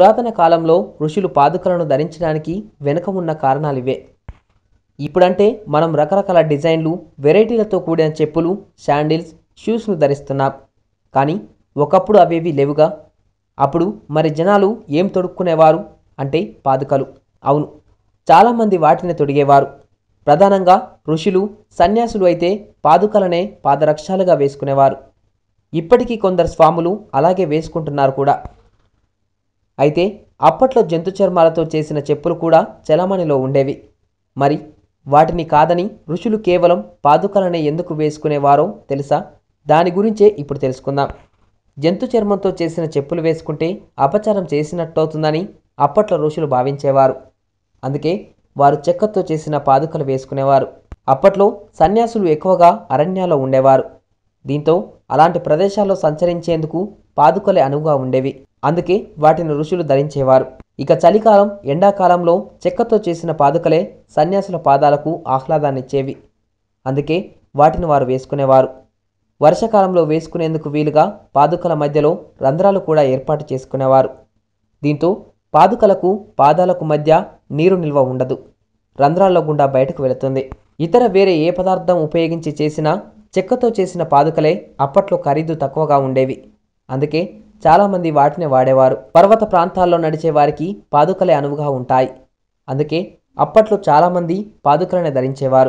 పురాతన కాలంలో ఋషులు పాదుకలను ధరించడానికి వెనుక ఉన్న కారణాలు ఇవే ఇప్పుడంటే మనం రకరకాల డిజైన్లు వెరైటీలతో కూడిన చెప్పులు శాండిల్స్ షూస్ను ధరిస్తున్నాం కానీ ఒకప్పుడు అవేవి లేవుగా అప్పుడు మరి జనాలు ఏం తొడుక్కునేవారు అంటే పాదుకలు అవును చాలామంది వాటిని తొడిగేవారు ప్రధానంగా ఋషులు సన్యాసులు అయితే పాదుకలనే పాదరక్షాలుగా వేసుకునేవారు ఇప్పటికీ కొందరు స్వాములు అలాగే వేసుకుంటున్నారు కూడా అయితే అప్పట్లో జంతు చర్మాలతో చేసిన చెప్పులు కూడా చలమణిలో ఉండేవి మరి వాటిని కాదని ఋషులు కేవలం పాదుకలనే ఎందుకు వేసుకునేవారో తెలుసా దాని గురించే ఇప్పుడు తెలుసుకుందాం జంతు చర్మంతో చేసిన చెప్పులు వేసుకుంటే అపచారం చేసినట్టవుతుందని అప్పట్లో ఋషులు భావించేవారు అందుకే వారు చెక్కతో చేసిన పాదుకలు వేసుకునేవారు అప్పట్లో సన్యాసులు ఎక్కువగా అరణ్యాల్లో ఉండేవారు దీంతో అలాంటి ప్రదేశాల్లో సంచరించేందుకు పాదుకలే అనువుగా ఉండేవి అందుకే వాటిని ఋషులు ధరించేవారు ఇక చలికాలం ఎండాకాలంలో చెక్కతో చేసిన పాదుకలే సన్యాసుల పాదాలకు ఆహ్లాదాన్నిచ్చేవి అందుకే వాటిని వారు వేసుకునేవారు వర్షకాలంలో వేసుకునేందుకు వీలుగా పాదుకల మధ్యలో రంధ్రాలు కూడా ఏర్పాటు చేసుకునేవారు దీంతో పాదుకలకు పాదాలకు మధ్య నీరు నిల్వ ఉండదు రంధ్రాల్లో గుండా బయటకు వెళుతుంది ఇతర వేరే ఏ పదార్థం ఉపయోగించి చేసినా చెక్కతో చేసిన పాదుకలే అప్పట్లో ఖరీదు తక్కువగా ఉండేవి అందుకే చాలామంది వాటిని వాడేవారు పర్వత ప్రాంతాల్లో నడిచే వారికి పాదుకలే అనువుగా ఉంటాయి అందుకే అప్పట్లో చాలామంది పాదుకలను ధరించేవారు